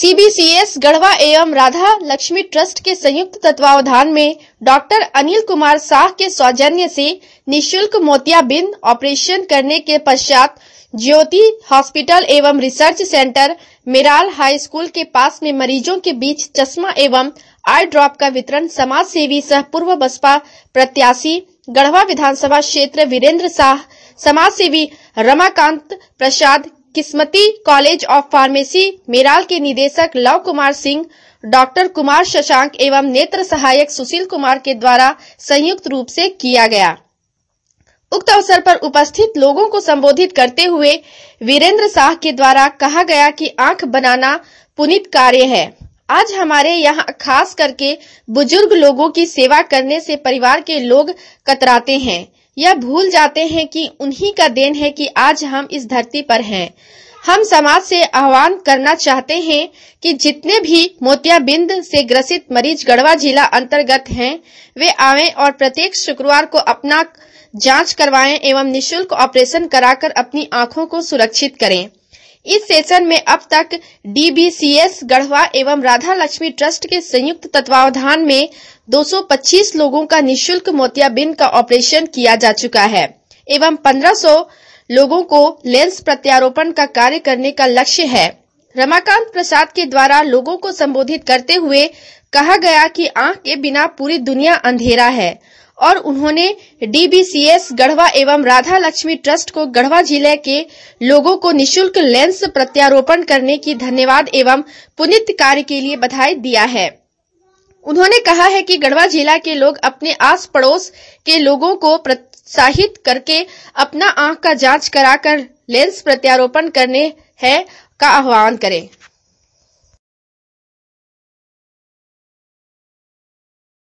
CBCS Garhwa एवं Radha Lakshmi trust के संयुक्त तत्वावधान में डॉक्टर अनिल कुमार शाह के सौजन्य से निशुल्क मोतियाबिंद ऑपरेशन करने के पश्चात ज्योति हॉस्पिटल एवं research centre Meral high school के पास में मरीजों के बीच चश्मा एवं आई ड्रॉप का वितरण समाज सेवी सह पूर्व बसपा प्रत्याशी गढ़वा विधानसभा क्षेत्र वीरेंद्र शाह समाज सेवी Ramakant Prasad Kismati college of pharmacy Meral के निदेशक लव कुमार सिंह डॉक्टर कुमार शशांक एवं नेत्र सहायक सुशील कुमार के द्वारा संयुक्त रूप से किया गया उक्त अवसर पर उपस्थित लोगों को संबोधित करते हुए वीरेंद्र शाह के द्वारा कहा गया कि आंख बनाना पुनित कार्य है आज हमारे यहाँ खास करके बुजुर्ग लोगों की सेवा करने से परिवार के लोग कतराते हैं यह भूल जाते हैं कि उन्हीं का देन है कि आज हम इस धरती पर हैं हम समाज से आह्वान करना चाहते हैं कि जितने भी मोतियाबिंद से ग्रसित मरीज गढ़वा जिला अंतर्गत हैं वे आवें और प्रत्येक शुक्रवार को अपना जांच करवाएं एवं निशुल्क ऑपरेशन कराकर अपनी आंखों को सुरक्षित करें इस सेशन में अब तक डीबीसीएस गढ़वा एवं राधा लक्ष्मी ट्रस्ट के संयुक्त तत्वावधान में 225 लोगों का निशुल्क मोतियाबिंद का ऑपरेशन किया जा चुका है एवं 1500 लोगों को लेंस प्रत्यारोपण का कार्य करने का लक्ष्य है रमाकांत प्रसाद के द्वारा लोगों को संबोधित करते हुए कहा गया कि आंख के बिना पूरी दुनिया अंधेरा है और उन्होंने डीबीसीएस गढ़वा एवं राधा लक्ष्मी ट्रस्ट को गढ़वा जिले के लोगों को निशुल्क लेंस प्रत्यारोपण करने की धन्यवाद एवं पुनित कार्य के लिए बधाई दिया है उन्होंने कहा है कि गढ़वा जिला के लोग अपने आस पड़ोस के लोगों को प्रोत्साहित करके अपना आंख का जांच कराकर लेंस प्रत्यारोपण करने है का आह्वान करें